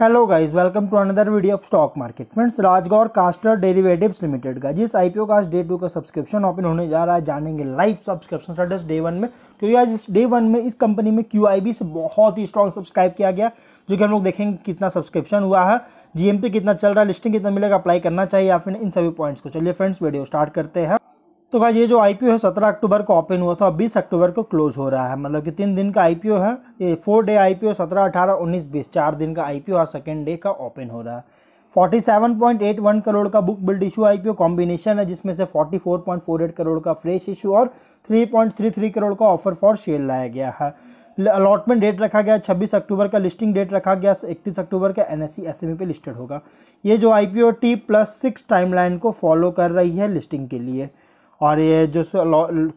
hello guys welcome to another video of stock market friends Rajgor castor derivatives limited का जिस IPO का आज day two का subscription open होने जा रहा है जानेंगे live subscription status day one में क्योंकि आज इस डे वन में इस कंपनी में क्यू से बहुत ही स्ट्रॉन्ग सब्सक्राइब किया गया जो कि हम लोग देखेंगे कितना सब्सक्रिप्शन हुआ है जी कितना चल रहा है लिस्टिंग कितना मिलेगा अप्लाई करना चाहिए या फिर इन सभी पॉइंट्स को चलिए फ्रेंड्स वीडियो स्टार्ट करते हैं तो भाई ये जो आईपीओ है सत्रह अक्टूबर को ओपन हुआ था और बीस अक्टूबर को क्लोज हो रहा है मतलब कि तीन दिन का आईपीओ है ये फोर डे आईपीओ सत्रह अठारह उन्नीस बीस चार दिन का आईपीओ और सेकेंड डे का ओपन हो रहा है 47.81 करोड़ का book build issue IPO combination है जिसमें से 44.48 करोड़ का फ्रेश इशू और 3.33 करोड़ का ऑफर फॉर शेयर लाया गया है अलॉटमेंट डेट रखा गया 26 अक्टूबर का लिस्टिंग डेट रखा गया 31 अक्टूबर का एन एस e e पे लिस्टेड होगा ये जो IPO T plus six timeline को फॉलो कर रही है लिस्टिंग के लिए और ये जो सो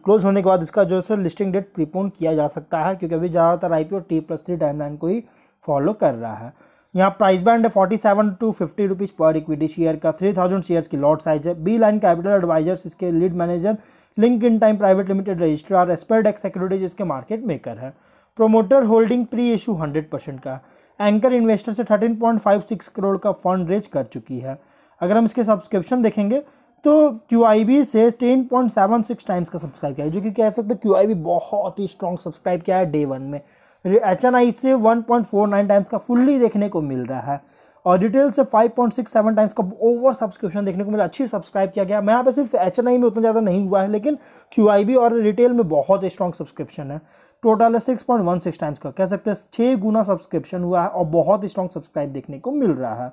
क्लोज होने के बाद इसका जो सो लिस्टिंग डेट प्रीपोन किया जा सकता है क्योंकि अभी ज़्यादातर I P O T plus three time को ही फॉलो कर रहा है यहाँ प्राइस बैंड है forty seven two fifty rupees पर इक्विटी शेयर का थ्री थाउजेंड शेयर्स की लॉट साइज है बी लाइन कैपिटल एडवाइजर्स इसके lead manager Link Intime Private Limited registrar Expert Securities इसके मार्केट मेकर है promoter holding pre issue hundred percent का anchor investor से thirteen point five six crore का fund raise कर चुकी है अगर हम इसके सब्सक्रिप्शन देखेंगे तो क्यू आई बी से ten point seven six times का सब्सक्राइब किया है जो कि कह सकते हैं क्यू आई बी बहुत ही स्ट्रॉन्ग सब्सक्राइब किया है डे वन में एच एन आई से one point four nine times का फुल्ली देखने को मिल रहा है और रिटेल से five point six seven times का ओवर सब्सक्रिप्शन देखने को मिला अच्छी सब्सक्राइब किया गया मैं यहाँ पे सिर्फ एच एन आई में उतना ज़्यादा नहीं हुआ है लेकिन क्यू आई बी और रिटेल में बहुत स्ट्रॉन्ग सब्सक्रिप्शन है टोटल है six point one six times का कह सकते हैं छः गुना सब्सक्रिप्शन हुआ है और बहुत स्ट्रॉन्ग सब्सक्राइब देखने को मिल रहा है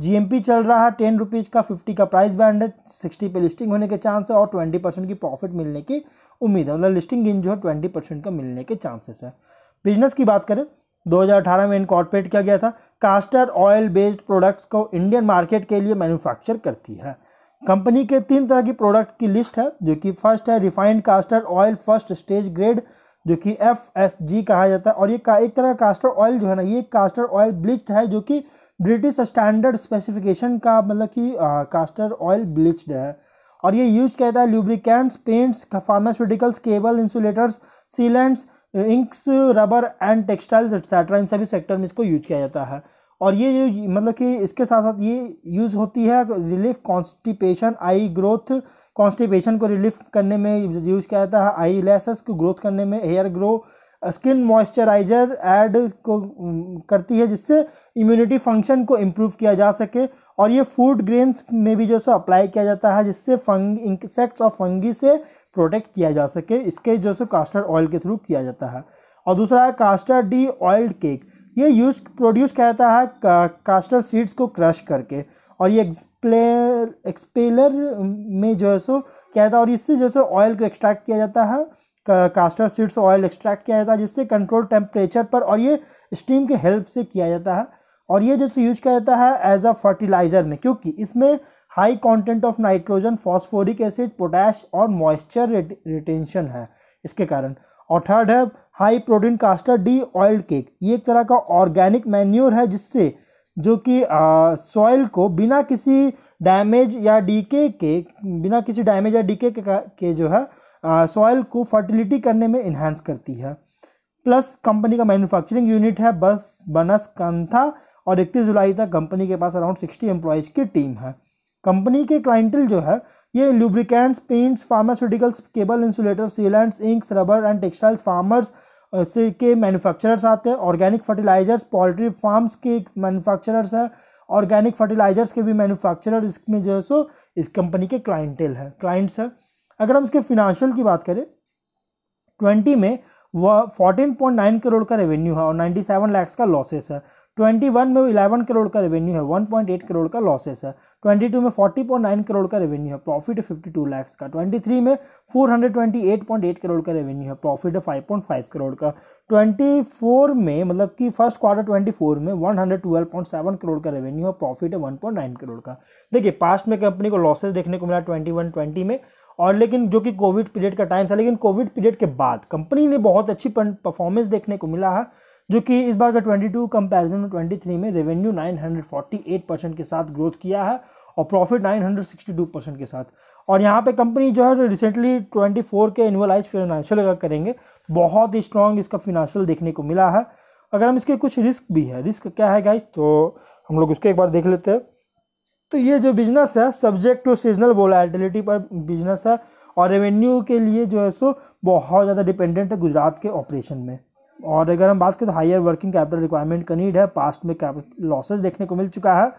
जीएमपी चल रहा है टेन रुपीज़ का फिफ्टी का प्राइस बैंड है सिक्सटी पे लिस्टिंग होने के चांस है और ट्वेंटी परसेंट की प्रॉफिट मिलने की उम्मीद है मतलब लिस्टिंग गेन जो है ट्वेंटी परसेंट का मिलने के चांसेस है बिजनेस की बात करें 2018 में इनकॉर्पोरेट किया गया था कास्टर ऑयल बेस्ड प्रोडक्ट्स को इंडियन मार्केट के लिए मैन्युफैक्चर करती है कंपनी के तीन तरह की प्रोडक्ट की लिस्ट है जो कि फर्स्ट है refined castor oil first stage grade जो कि एफ एस जी कहा जाता है और ये का एक तरह कास्टर ऑयल जो है ना ये कास्टर ऑयल ब्लिच्ड है जो कि ब्रिटिश स्टैंडर्ड स्पेसिफिकेशन का मतलब कि कास्टर ऑयल ब्लिच्ड है और ये यूज किया जाता है lubricants paints pharmaceuticals cable insulators sealants inks rubber and textiles etcetera इन सभी सेक्टर में इसको यूज किया जाता है और ये जो मतलब कि इसके साथ साथ ये यूज़ होती है relief constipation eye growth constipation को रिलीफ करने में यूज़ किया जाता है आई लेसेस को ग्रोथ करने में hair grow skin moisturiser add को करती है जिससे इम्यूनिटी फंक्शन को इम्प्रूव किया जा सके और ये फूड ग्रेन्स में भी जो सो अप्लाई किया जाता है जिससे फंग इंसेक्ट्स और फंगी से प्रोटेक्ट किया जा सके इसके जो सो कास्टर्ड ऑयल के थ्रू किया जाता है और दूसरा है कास्टर्ड डी ऑयल्ड केक ये यूज प्रोड्यूस कहता है का, कास्टर सीड्स को क्रश करके और ये एक्सप्लेयर एक्सपेलर में जो है सो क्या होता है और इससे जैसे ऑयल को एक्सट्रैक्ट किया जाता है कास्टर सीड्स ऑयल एक्सट्रैक्ट किया जाता है जिससे कंट्रोल टेम्परेचर पर और ये स्टीम के हेल्प से किया जाता है और ये जैसे यूज किया जाता है एज अ फर्टिलाइज़र में क्योंकि इसमें high content of nitrogen phosphoric acid potash और मॉइस्चर रिटेंशन है इसके कारण और थर्ड है high protein castor de oil cake ये एक तरह का ऑर्गेनिक मैन्योर है जिससे जो कि सॉइल को बिना किसी डैमेज या डीके के बिना किसी डैमेज या डीके के, के जो है सॉइल को फर्टिलिटी करने में इन्हांस करती है प्लस कंपनी का मैन्युफैक्चरिंग यूनिट है बस बनस कंथा और इकतीस जुलाई तक कंपनी के पास अराउंड सिक्सटी एम्प्लॉयज़ की टीम है कंपनी के क्लाइंटल जो है ये lubricants paints pharmaceuticals cable insulator sealants inks rubber and textiles farmers से के मैन्युफैक्चरर्स आते हैं ऑर्गेनिक फर्टिलाइजर्स पोल्ट्री फार्म्स के मैन्युफैक्चरर्स हैं ऑर्गेनिक फर्टिलाइजर्स के भी मैन्युफैक्चरर इसमें जो है सो इस कंपनी के क्लाइंटेल है क्लाइंट्स हैं अगर हम इसके फिनांशियल की बात करें ट्वेंटी में वह फोर्टीन पॉइंट नाइन करोड़ का रेवेन्यू है और नाइन्टी सेवन लैक्स का लॉसेस है ट्वेंटी वन में इलेवन करोड़ का रेवेन्यू है वन पॉइंट एट करोड़ का लॉसेस है ट्वेंटी टू में फोर्टी पॉइंट नाइन करोड़ का रेवेन्यू है प्रॉफिट फिफ्टी टू लैक्स का ट्वेंटी थ्री में four hundred twenty eight point eight crore का रेवेन्यू है profit five point five crore का ट्वेंटी फोर में मतलब कि फर्स्ट क्वार्टर ट्वेंटी फोर में one hundred twelve point seven crore का रेवेन्यू है प्रॉफिट है वन पॉइंट नाइन करोड़ का देखिए पास्ट में कंपनी को लॉसेज देखने को मिला ट्वेंटी वन ट्वेंटी में और लेकिन जो कि कोविड पीरियड का टाइम था लेकिन कोविड पीरियड के बाद कंपनी ने बहुत अच्छी परफॉर्मेंस देखने को मिला है जो कि इस बार का 22 कंपैरिजन में 23 में रेवेन्यू 948 परसेंट के साथ ग्रोथ किया है और प्रॉफिट 962 परसेंट के साथ और यहाँ पे कंपनी जो है रिसेंटली 24 के एनुअलाइज फिनेंशियल अगर करेंगे तो बहुत ही स्ट्रॉन्ग इसका फिनेंशियल देखने को मिला है अगर हम इसके कुछ रिस्क भी है रिस्क क्या है गाइस तो हम लोग उसके एक बार देख लेते हैं तो ये जो बिजनेस है सब्जेक्ट टू सीजनल वोलाटिलिटी पर बिजनेस है और रेवेन्यू के लिए जो है सो बहुत ज़्यादा डिपेंडेंट है गुजरात के ऑपरेशन में और अगर हम बात करें तो हायर वर्किंग कैपिटल रिक्वायरमेंट का नीड है पास्ट में लॉसेज देखने को मिल चुका है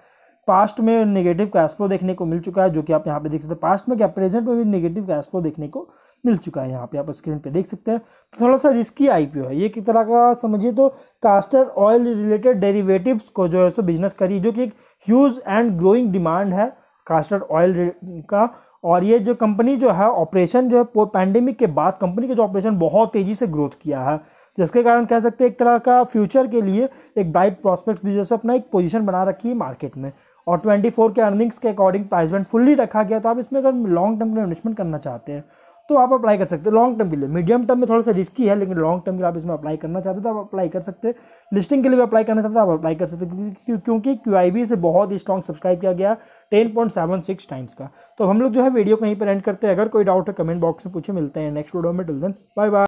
पास्ट में नेगेटिव कैश फ्लो देखने को मिल चुका है जो कि आप यहाँ पे देख सकते हैं पास्ट में क्या प्रेजेंट में भी नेगेटिव कैश फ्लो देखने को मिल चुका है यहाँ पे आप स्क्रीन पे देख सकते हैं तो थोड़ा सा रिस्की आईपीओ है ये किस तरह का समझिए तो कास्टर ऑयल रिलेटेड डेरिवेटिव्स को जो है सो बिजनेस करिए जो कि एक ह्यूज एंड ग्रोइंग डिमांड है कास्टर्ड ऑयल का और ये जो कंपनी जो है ऑपरेशन जो है पैंडेमिक के बाद कंपनी का जो ऑपरेशन बहुत तेज़ी से ग्रोथ किया है जिसके कारण कह सकते हैं एक तरह का फ्यूचर के लिए एक ब्राइट प्रॉस्पेक्ट भी जैसे अपना एक पोजीशन बना रखी है मार्केट में और 24 के अर्निंग्स के अकॉर्डिंग प्राइस बैंड फुल्ली रखा गया तो आप इसमें अगर लॉन्ग टर्म में इन्वेस्टमेंट करना चाहते हैं तो आप अप्लाई कर सकते हैं लॉन्ग टर्म के लिए मीडियम टर्म में थोड़ा सा रिस्की है लेकिन लॉन्ग टर्म के लिए आप इसमें अप्लाई करना चाहते हो तो आप अप्लाई कर सकते हैं लिस्टिंग के लिए भी अप्लाई करना चाहते हो तो आप अप्लाई कर सकते हो क्योंकि क्यू से बहुत ही स्ट्रॉन्ग सब्सक्राइब किया गया ten point seven six times का तो हम लोग जो है वीडियो कहीं पर एंड करते हैं अगर कोई डाउट है कमेंट बॉक्स में पूछे मिलते हैं नेक्स्ट वीडियो में टिल देन बाय बाय